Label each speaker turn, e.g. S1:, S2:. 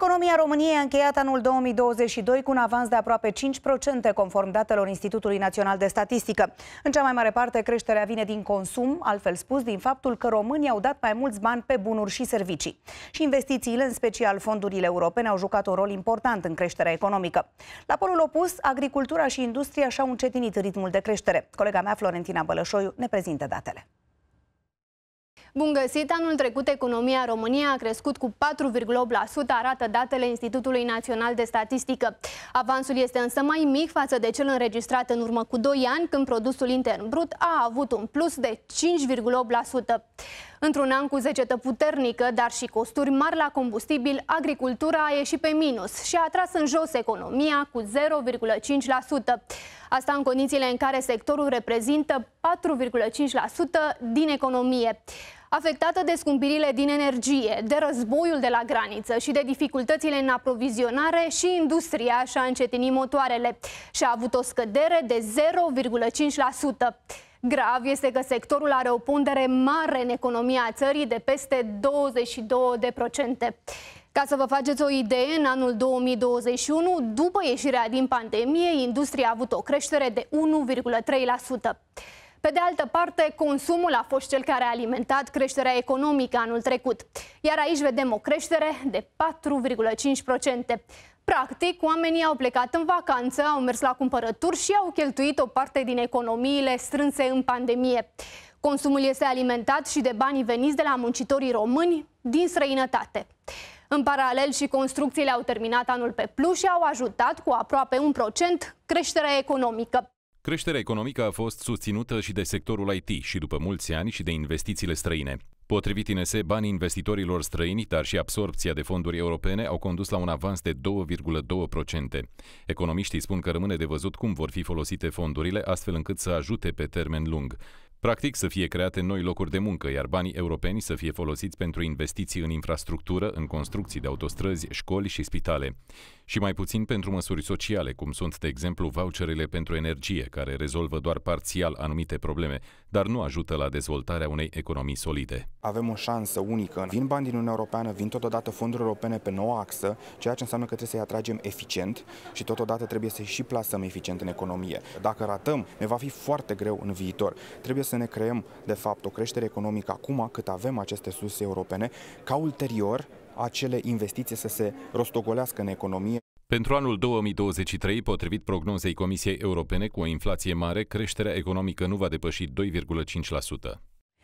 S1: Economia României a încheiat anul 2022 cu un avans de aproape 5% conform datelor Institutului Național de Statistică. În cea mai mare parte, creșterea vine din consum, altfel spus, din faptul că românii au dat mai mulți bani pe bunuri și servicii. Și investițiile, în special fondurile europene, au jucat un rol important în creșterea economică. La polul opus, agricultura și industria și-au încetinit ritmul de creștere. Colega mea, Florentina Bălășoiu, ne prezintă datele.
S2: Bun găsit! Anul trecut economia României a crescut cu 4,8%, arată datele Institutului Național de Statistică. Avansul este însă mai mic față de cel înregistrat în urmă cu 2 ani, când produsul intern brut a avut un plus de 5,8%. Într-un an cu zecetă puternică, dar și costuri mari la combustibil, agricultura a ieșit pe minus și a atras în jos economia cu 0,5%. Asta în condițiile în care sectorul reprezintă 4,5% din economie. Afectată de scumpirile din energie, de războiul de la graniță și de dificultățile în aprovizionare și industria și-a încetinit motoarele și a avut o scădere de 0,5%. Grav este că sectorul are o pundere mare în economia țării de peste 22%. Ca să vă faceți o idee, în anul 2021, după ieșirea din pandemie, industria a avut o creștere de 1,3%. Pe de altă parte, consumul a fost cel care a alimentat creșterea economică anul trecut, iar aici vedem o creștere de 4,5%. Practic, oamenii au plecat în vacanță, au mers la cumpărături și au cheltuit o parte din economiile strânse în pandemie. Consumul este alimentat și de banii veniți de la muncitorii români din străinătate. În paralel și construcțiile au terminat anul pe plus și au ajutat cu aproape un procent creșterea economică.
S3: Creșterea economică a fost susținută și de sectorul IT și după mulți ani și de investițiile străine. Potrivit INS, banii investitorilor străini, dar și absorpția de fonduri europene au condus la un avans de 2,2%. Economiștii spun că rămâne de văzut cum vor fi folosite fondurile, astfel încât să ajute pe termen lung. Practic să fie create noi locuri de muncă, iar banii europeni să fie folosiți pentru investiții în infrastructură, în construcții de autostrăzi, școli și spitale. Și mai puțin pentru măsuri sociale, cum sunt, de exemplu, voucherele pentru energie, care rezolvă doar parțial anumite probleme, dar nu ajută la dezvoltarea unei economii solide.
S4: Avem o șansă unică. Vin bani din Uniunea Europeană, vin totodată fonduri europene pe noua axă, ceea ce înseamnă că trebuie să-i atragem eficient și totodată trebuie să-i și plasăm eficient în economie. Dacă ratăm, ne va fi foarte greu în viitor. Trebuie să ne creăm, de fapt, o creștere economică acum cât avem aceste surse europene, ca ulterior acele investiții să se rostogolească în economie.
S3: Pentru anul 2023, potrivit prognozei Comisiei Europene, cu o inflație mare, creșterea economică nu va depăși 2,5%.